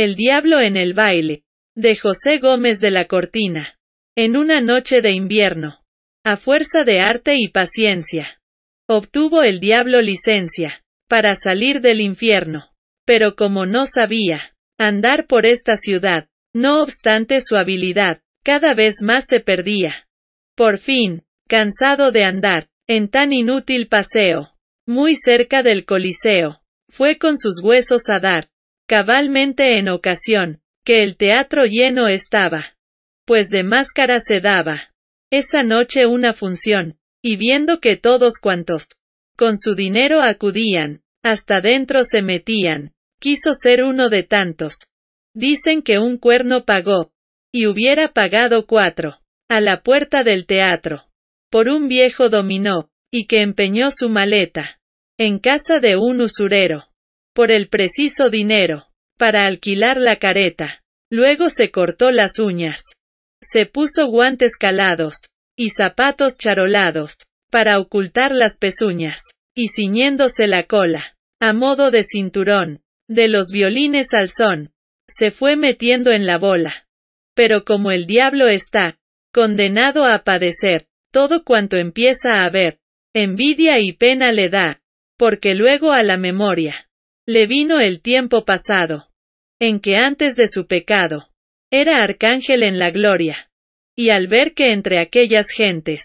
El diablo en el baile, de José Gómez de la Cortina. En una noche de invierno. A fuerza de arte y paciencia. Obtuvo el diablo licencia, para salir del infierno. Pero como no sabía andar por esta ciudad, no obstante su habilidad, cada vez más se perdía. Por fin, cansado de andar, en tan inútil paseo, muy cerca del Coliseo, fue con sus huesos a dar, cabalmente en ocasión, que el teatro lleno estaba. Pues de máscara se daba. Esa noche una función, y viendo que todos cuantos con su dinero acudían, hasta dentro se metían, quiso ser uno de tantos. Dicen que un cuerno pagó, y hubiera pagado cuatro, a la puerta del teatro, por un viejo dominó, y que empeñó su maleta, en casa de un usurero, por el preciso dinero, para alquilar la careta. Luego se cortó las uñas. Se puso guantes calados, y zapatos charolados, para ocultar las pezuñas, y ciñéndose la cola, a modo de cinturón, de los violines al son, se fue metiendo en la bola. Pero como el diablo está, condenado a padecer, todo cuanto empieza a ver, envidia y pena le da, porque luego a la memoria le vino el tiempo pasado, en que antes de su pecado, era arcángel en la gloria, y al ver que entre aquellas gentes,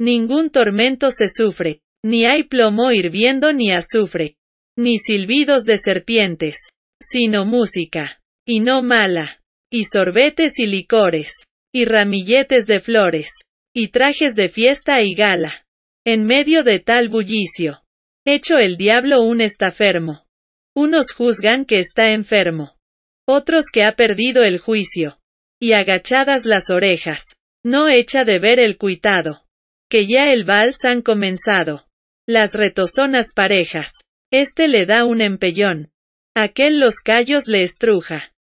ningún tormento se sufre, ni hay plomo hirviendo ni azufre, ni silbidos de serpientes, sino música, y no mala, y sorbetes y licores, y ramilletes de flores, y trajes de fiesta y gala. En medio de tal bullicio, hecho el diablo un estafermo, unos juzgan que está enfermo, otros que ha perdido el juicio, y agachadas las orejas, no echa de ver el cuitado, que ya el vals han comenzado. Las retozonas parejas, este le da un empellón, aquel los callos le estruja,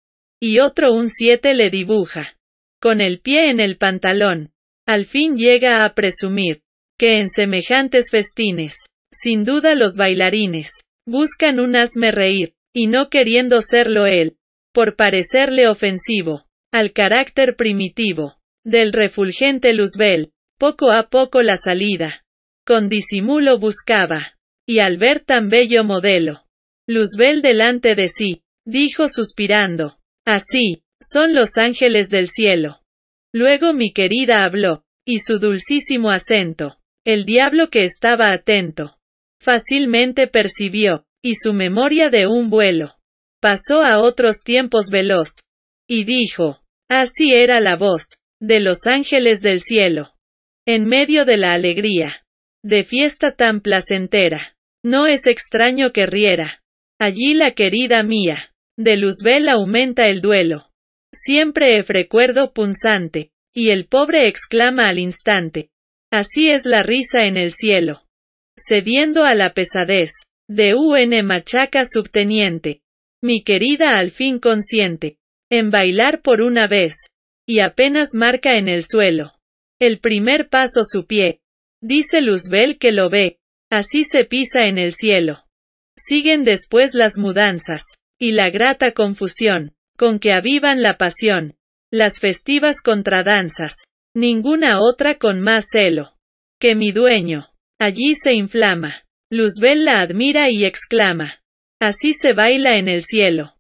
y otro un siete le dibuja, con el pie en el pantalón, al fin llega a presumir, que en semejantes festines, sin duda los bailarines, Buscan un hazme reír, y no queriendo serlo él, por parecerle ofensivo, al carácter primitivo, del refulgente Luzbel, poco a poco la salida, con disimulo buscaba, y al ver tan bello modelo, Luzbel delante de sí, dijo suspirando, así, son los ángeles del cielo. Luego mi querida habló, y su dulcísimo acento, el diablo que estaba atento, fácilmente percibió, y su memoria de un vuelo. Pasó a otros tiempos veloz. Y dijo, así era la voz, de los ángeles del cielo. En medio de la alegría, de fiesta tan placentera. No es extraño que riera. Allí la querida mía, de Luzbel aumenta el duelo. Siempre he recuerdo punzante, y el pobre exclama al instante. Así es la risa en el cielo cediendo a la pesadez de UN Machaca subteniente. Mi querida al fin consciente. En bailar por una vez. Y apenas marca en el suelo. El primer paso su pie. Dice Luzbel que lo ve. Así se pisa en el cielo. Siguen después las mudanzas. Y la grata confusión. Con que avivan la pasión. Las festivas contradanzas. Ninguna otra con más celo. Que mi dueño. Allí se inflama. Luzbel la admira y exclama. Así se baila en el cielo.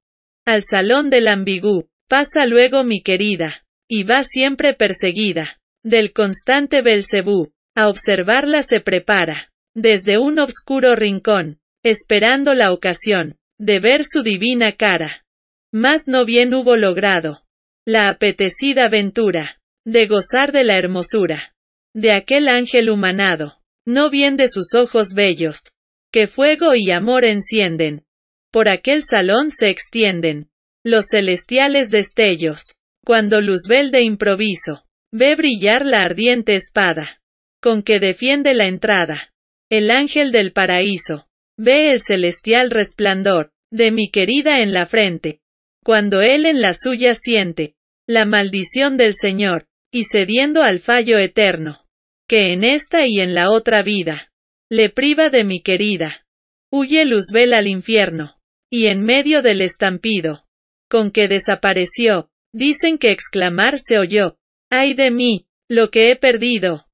Al salón del ambigú. Pasa luego mi querida. Y va siempre perseguida. Del constante Belcebú. A observarla se prepara. Desde un oscuro rincón. Esperando la ocasión. De ver su divina cara. Mas no bien hubo logrado. La apetecida aventura De gozar de la hermosura. De aquel ángel humanado no bien de sus ojos bellos, que fuego y amor encienden. Por aquel salón se extienden los celestiales destellos, cuando Luzbel de improviso ve brillar la ardiente espada, con que defiende la entrada. El ángel del paraíso ve el celestial resplandor de mi querida en la frente, cuando él en la suya siente la maldición del Señor, y cediendo al fallo eterno, que en esta y en la otra vida, le priva de mi querida. Huye Luzbel al infierno, y en medio del estampido, con que desapareció, dicen que exclamar se oyó, ay de mí, lo que he perdido.